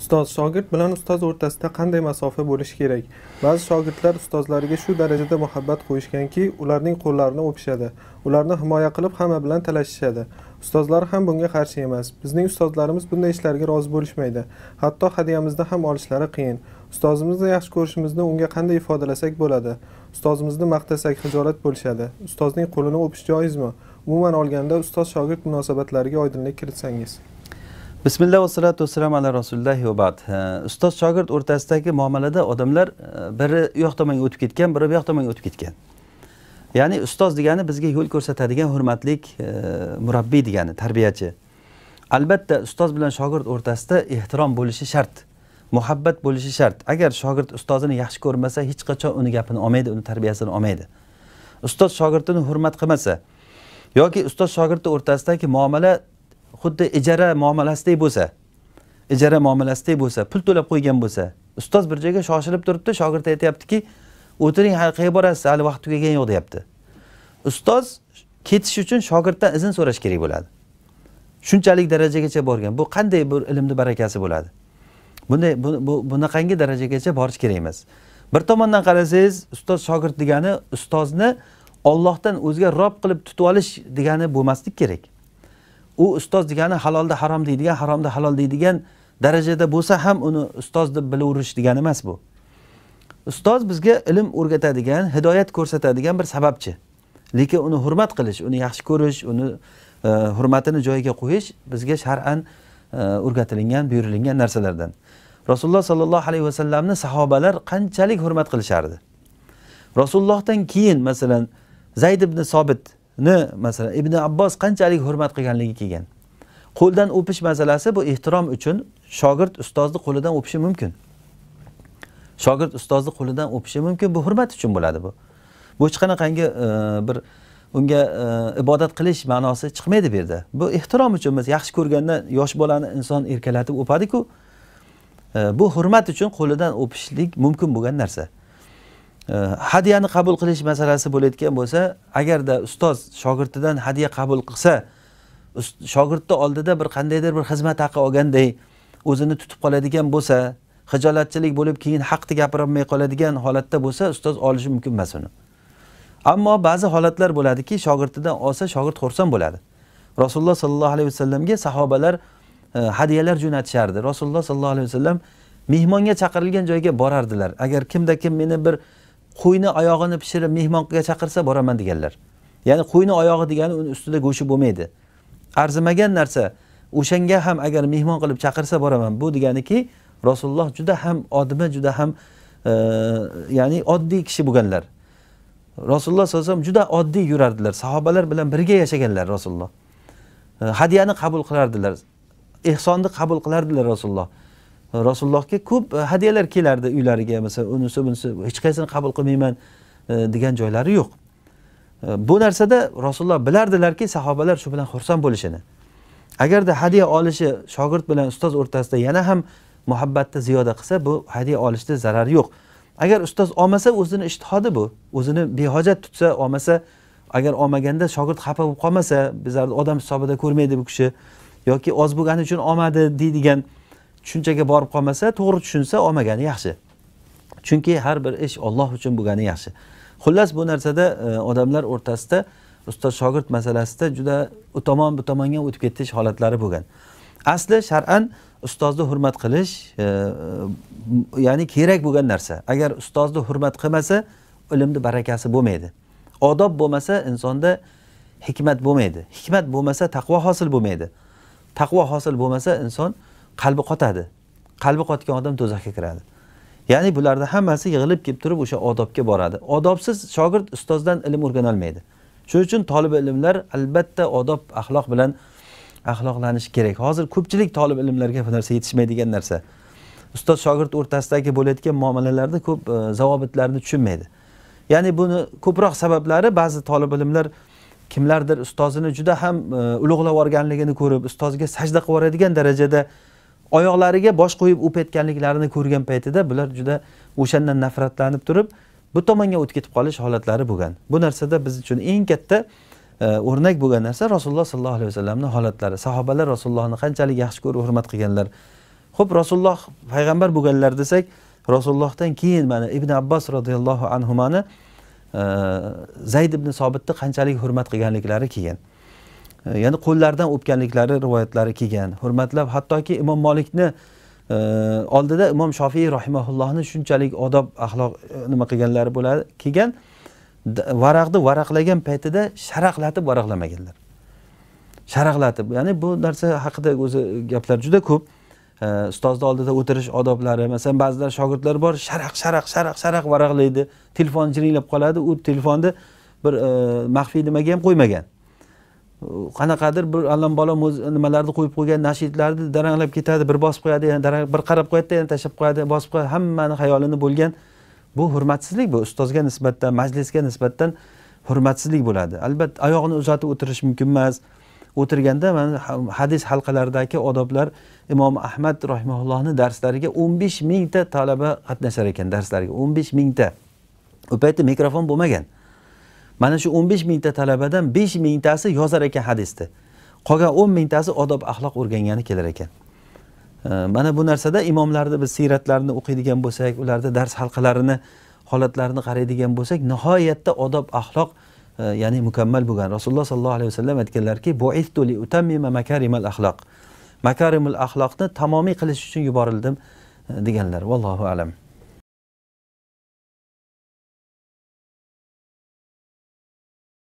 ustoz shogird bilan ustoz o'rtasida qanday masofa bo'lishi kerak ba'zi shogirdlar ustozlariga shu darajada muhabbat qo'yishganki ularning qo'llarini o'pishadi ularni himoya qilib hamma bilan talashishadi ustozlar ham bunga qarshi emas bizning ustozlarimiz bunday ishlarga rozi bo'lishmaydi hatto hadyamizni ham olishlari qiyin ustozimizni yaxshi ko'rishimizni unga qanday ifodalasak bo'ladi ustozimizni maqtasak hijolat bo'lishadi ustozning qo'lini o'pish joizmi umuman olganda ustoz shogird munosabatlariga oydinlik kiritsangiz bismillah vassalatu vassalam ala rasulillahi va bad ustoz shogird o'rtasidagi muomalada odamlar e, biri u yoq tomonga o'tib ketgan biri bu yoq tomonga o'tib ketgan ya'ni ustoz degani bizga yo'l ko'rsatadigan hurmatlik e, murabbiy degani tarbiyachi albatta ustoz bilan shogird o'rtasida ehtirom bo'lishi shart muhabbat bo'lishi shart agar shogird ustozini yaxshi ko'rmasa hech qachon uni gapini olmaydi uni tarbiyasini olmaydi ustoz shogirdini hurmat qilmasa yoki ustoz shogirdni o'rtasidagi muomala xuddi ijara muomalasidek bo'lsa ijara muomalasidek bo'lsa pul to'lab qo'ygan bo'lsa ustoz bir joyga shoshilib turibdi shogird aytyaptiki o'tiring hali qayerga borasiz hali vaqt tugagan yo'q deyapti ustoz ketish uchun shogirddan izn so'rash kerak bo'ladi shunchalik darajagacha borgan bu qanday bir ilmni barakasi bo'ladi bunday bunaqangi darajagacha borish kerak emas bir tomondan qarasangiz ustoz shogird degani ustozni ollohdan o'ziga rob qilib tutib olish degani bo'lmaslik kerak u ustoz degani halolda harom deydigan haromda halol deydigan darajada bo'lsa ham uni ustoz deb bilaverish degani emas bu ustoz bizga ilm o'rgatadigan hidoyat ko'rsatadigan bir sababchi lekin uni hurmat qilish uni yaxshi ko'rish uni e, hurmatini joyiga qo'yish bizga shar'an e, o'rgatilingan buyurilgan narsalardan rasululloh sollallohu alayhi vasallamni sahobalar qanchalik hurmat qilishardi rasulullohdan keyin masalan zayd ibn sobit ni masalan ibn abbos qanchalik hurmat qilganligi kelgan qo'ldan o'pish masalasi bu ehtirom uchun shogird ustozni qo'lidan o'pishi mumkin shogird ustozni qo'lidan o'pishi mumkin bu hurmat uchun bo'ladi bu bu hech qanaqangi e, bir unga e, ibodat qilish ma'nosi chiqmaydi bu yerda bu ehtirom uchun biz yaxshi ko'rganda yosh bolani inson erkalatib o'padiku e, bu hurmat uchun qo'lidan o'pishlik mumkin bo'lgan narsa hadyani qabul qilish masalasi bo'layotgan bo'lsa agarda ustoz shogirdidan hadya qabul qilsa shogirdni oldida bir qandaydir bir xizmat haqi olganday o'zini tutib qoladigan bo'lsa hijolatchilik bo'lib keyin haqni gapirolmay qoladigan holatda bo'lsa ustoz olishi mumkin emas uni ammo ba'zi holatlar bo'ladiki shogirdidan olsa shogird xursand bo'ladi rasululloh sollallohu alayhi vasallamga sahobalar e, hadyalar jo'natishardi rasululloh sollallohu alayhi vasallam mehmonga chaqirilgan joyga borardilar agar kimda kim meni bir qo'yni oyog'ini pishirib mehmonga chaqirsa boraman deganlar ya'ni qo'yni oyog'i degani uni ustida go'shti bo'lmaydi arzimagan narsa o'shanga ham agar mehmon qilib chaqirsa boraman bu deganiki rasululloh juda ham odmi juda ham e, ya'ni oddiy kishi bo'lganlar rasululloh sallallohu alayhi vasallam juda oddiy yurardilar sahobalar bilan birga yashaganlar rasululloh e, hadyani qabul qilardilar ehsonni qabul qilardilar rasululloh rasulullohga ko'p e, hadyalar kelardi uylariga masalan unisi bunisi hech qaysini qabul qilmayman e, degan joylari yo'q e, bu narsada rasululloh bilardilarki sahobalar shu bilan xursand bo'lishini agarda hadya olishi shogird bilan ustoz o'rtasida yana ham muhabbatni ziyoda qilsa bu hadya olishda zarari yo'q agar ustoz olmasa o'zini ishtihodi bu o'zini behojat tutsa olmasa agar olmaganda shogird xafa bo'lib qolmasa bizlarni odam hisobida ko'rmaydi bu kishi yoki oz bo'lgani uchun olmadi deydigan tushunchaga borib qolmasa to'g'ri tushunsa olmagani yaxshi chunki har bir ish olloh uchun bo'lgani yaxshi xullas bu narsada e, odamlar o'rtasida ustoz shogird masalasida juda u tomon bu tomonga o'tib ketish holatlari bo'lgan asli shar'an ustozni hurmat qilish e, ya'ni kerak bo'lgan narsa agar ustozni hurmat qilmasa ilmni barakasi bo'lmaydi odob bo'lmasa insonda hikmat bo'lmaydi hikmat bo'lmasa taqvo hosil bo'lmaydi taqvo hosil bo'lmasa inson qalbi qotadi qalbi qotgan odam do'zaxga kiradi ya'ni bularni hammasi yig'ilib kelib turib o'sha odobga boradi odobsiz shogird ustozdan ilm o'rganolmaydi shuning uchun tolib ilmlar albatta odob axloq bilan axloqlanishi kerak hozir ko'pchilik tolib ilmlarga bu narsa yetishmaydigan narsa ustoz shogird o'rtasidagi bo'layotgan muomalalarni ko'p e, zavobitlarni tushunmaydi ya'ni buni ko'proq sabablari ba'zi tolib ilmlar kimlardir ustozini juda ham e, ulug'lab yuborganligini ko'rib ustozga sajda qilib yuboradigan darajada oyoqlariga bosh qo'yib o'p aytganliklarini ko'rgan paytida bular juda o'shandan nafratlanib turib bu tomonga o'tib ketib qolish holatlari bo'lgan bu narsada biz uchun eng katta e, o'rnak bo'lgan narsa rasululloh sollallohu alayhi vasallamni holatlari sahobalar rasulullohni qanchalik yaxshi ko'rib hurmat qilganlar ho'p rasululloh payg'ambar bo'lganlar desak rasulullohdan keyin mana ibn abbos roziyallohu anhumani e, zayd ibn sobitni qanchalik hurmat qilganliklari kelgan ya'ni э, qo'llaridan o'pganliklari rivoyatlari kelgan hurmatlab hattoki imom molikni э, oldida imom shofiy rahimaullohni shunchalik odob axloq э, nima qilganlari bo'ladi kelgan varaqni varaqlagan paytida sharaqlatib varaqlamaganlar sharaqlatib ya'ni bu narsa haqida o'zi gaplar juda ko'p ustozni oldida o'tirish odoblari masalan ba'zilar shogirdlar bor sharaq sharaq sharaq sharaq varaqlaydi telefon jiringlab qoladi u telefonni bir maxfiy nimaga ham qo'ymagan qanaqadir bir allambalo nimalarni qo'yib qo'ygan nashidlarni daranglab ketadi bir bosib qo'yadi yana bir qarab qo'yadida yana tashlab qo'yadi bosib qo'yadi hammani xayolini bo'lgan bu hurmatsizlik bu ustozga nisbatan majlisga nisbatan hurmatsizlik bo'ladi albatta oyog'ini uzatib o'tirish mumkin emas o'tirganda mana hadis halqalaridagi odoblar imom ahmad rahimaullohni darslariga o'n besh mingta talaba qatnashar ekan darslarga o'n besh mingta u paytda mikrofon bo'lmagan mana shu o'n besh mingta talabadan besh mingtasi yozar ekan hadisni qolgan o'n mingtasi odob axloq o'rgangani kelar ekan mana bu narsada imomlarni biz siyratlarini o'qiydigan bo'lsak ularni dars halqalarini holatlarini qaraydigan bo'lsak nihoyatda odob axloq e, ya'ni mukammal bo'lgan rasululloh sollallohu alayhi vasallam aytganlarki makarimul axloq makarimul axloqni tamomiy qilish uchun yuborildim e, deganlar vallohu alam